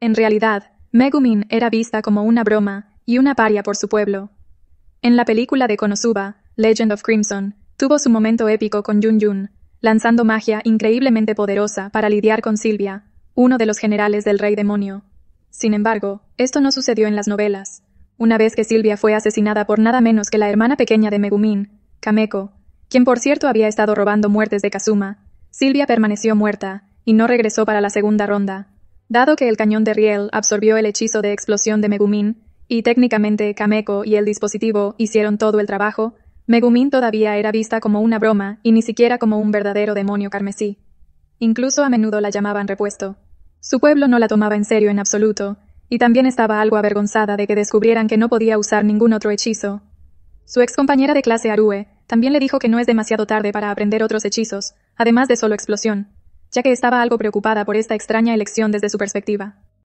En realidad, Megumin era vista como una broma y una paria por su pueblo. En la película de Konosuba, Legend of Crimson, tuvo su momento épico con Yun Yun, lanzando magia increíblemente poderosa para lidiar con Silvia, uno de los generales del rey demonio. Sin embargo, esto no sucedió en las novelas. Una vez que Silvia fue asesinada por nada menos que la hermana pequeña de Megumin, Kameko, quien por cierto había estado robando muertes de Kazuma, Silvia permaneció muerta, y no regresó para la segunda ronda, Dado que el cañón de Riel absorbió el hechizo de explosión de Megumin, y técnicamente Kameko y el dispositivo hicieron todo el trabajo, Megumin todavía era vista como una broma y ni siquiera como un verdadero demonio carmesí. Incluso a menudo la llamaban repuesto. Su pueblo no la tomaba en serio en absoluto, y también estaba algo avergonzada de que descubrieran que no podía usar ningún otro hechizo. Su compañera de clase Arue también le dijo que no es demasiado tarde para aprender otros hechizos, además de solo explosión, ya que estaba algo preocupada por esta extraña elección desde su perspectiva.